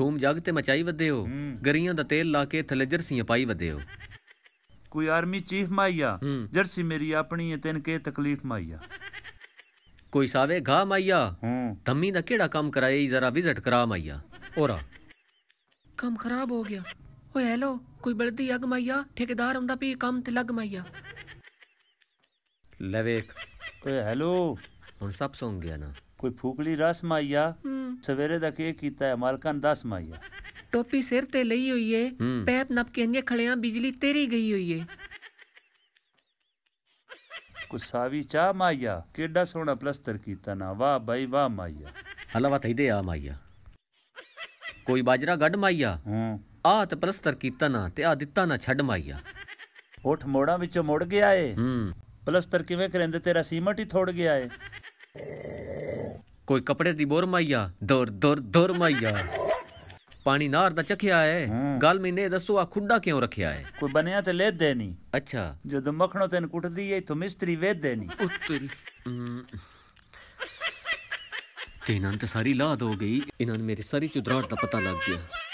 ਧੂਮ ਜੱਗ ਤੇ ਮਚਾਈ ਵੱਧੇ ਹੋ ਗਰੀਆਂ ਦਾ ਤੇਲ ਲਾ ਕੇ ਥੱਲੇ ਜਰਸੀਆਂ ਪਾਈ ਵੱਧੇ ਹੋ ਕੋਈ ਆਰਮੀ ਚੀਫ ਮਾਈਆ ਜਰਸੀ ਮੇਰੀ ਆਪਣੀ ਹੈ ਤੈਨ ਕੇ ਤਕਲੀਫ ਮਾਈਆ ਕੋਈ ਸਾਵੇ ਘਾ ਮਾਈਆ ਧੰਮੀ ਦਾ ਕਿਹੜਾ ਕੰਮ ਕਰਾਏ ਜ਼ਰਾ ਵਿਜ਼ਿਟ ਕਰਾ ਮਾਈਆ ਔਰਾ ਕੰਮ ਖਰਾਬ ਹੋ ਗਿਆ ਓਏ ਹੈਲੋ ਕੋਈ ਬਲਦੀ ਅੱਗ ਮਾਈਆ ਠੇਕੇਦਾਰ ਹੁੰਦਾ ਪਈ ਕੰਮ ਤੇ ਲੱਗ ਮਾਈਆ ਲੈ ਵੇਖ ਓਏ ਹੈਲੋ ਹੁਣ ਸਭ ਸੌਂ ਗਿਆ ਨਾ ਕੋਈ ਫੂਕਲੀ ਰਸ ਮਾਈਆ ਸਵੇਰੇ ਦਾ ਕੀ ਕੀਤਾ ਹੈ ਮਾਲਕਾਂ ਦੱਸ 10 ਮਾਈਆ ਟੋਪੀ ਸਿਰ ਤੇ ਲਈ ਹੋਈ ਏ ਪੈਪ ਨਪ ਕੇ ਅੰਨੇ ਖੜਿਆ ਬਿਜਲੀ ਤੇਰੀ ਗਈ ਹੋਈ ਏ ਕੁਸਾਵੀ ਚਾ ਮਾਈਆ ਕਿੱਡਾ ਸੋਹਣਾ ਪਲਸਤਰ ਕੀਤਾ ਨਾ ਵਾਹ ਬਾਈ ਵਾਹ ਮਾਈਆ ਹਲਵਾ ਤੈਦੇ ਆ ਮਾਈਆ ਕੋਈ ਬਾਜਰਾ ਗੱਡ ਮਾਈਆ ਹੂੰ ਆ ਤੇ ਪਲਸਤਰ ਕੀਤਾ ਨਾ ਤੇ ਆ ਦਿੱਤਾ ਨਾ ਛੱਡ ਮਾਈਆ ਉਠ ਮੋੜਾਂ ਵਿੱਚੋਂ ਮੁੜ ਗਿਆ ਏ ਹੂੰ ਪਲਸਤਰ ਕਿਵੇਂ ਕਰੰਦੇ ਤੇਰਾ ਸੀਮਟ ਹੀ ਥੋੜ ਗਿਆ ਏ ਕੋਈ ਕਪੜੇ ਦੀ ਬੋਰ ਮਾਈਆ ਦੁਰ ਦੁਰ ਦੁਰ ਮਾਈਆ ਪਾਣੀ ਨਾਰ ਦਾ ਚਖਿਆ ਹੈ ਗੱਲ ਮੈਨੇ ਦੱਸੋ ਆ ਖੁੱਡਾ ਕਿਉਂ ਰੱਖਿਆ ਹੈ ਕੋਈ ਬਣਿਆ ਤੇ ਲੈ ਦੇ ਨਹੀਂ ਅੱਛਾ ਜਦੋਂ ਮੱਖਣੋ ਤੈਨ ਕੁੱਟਦੀ ਏ ਤੂੰ ਮਿਸਤਰੀ ਵੇਦ ਦੇ ਨਹੀਂ ਉੱਤਰੀ ਤੇ ਇਹਨਾਂ ਤੇ ਸਾਰੀ ਲਾਦ ਹੋ ਗਈ ਇਹਨਾਂ ਨੇ ਮੇਰੀ ਸਾਰੀ ਚੁਦਰਾਟ ਦਾ ਪਤਾ ਲੱਗ ਗਿਆ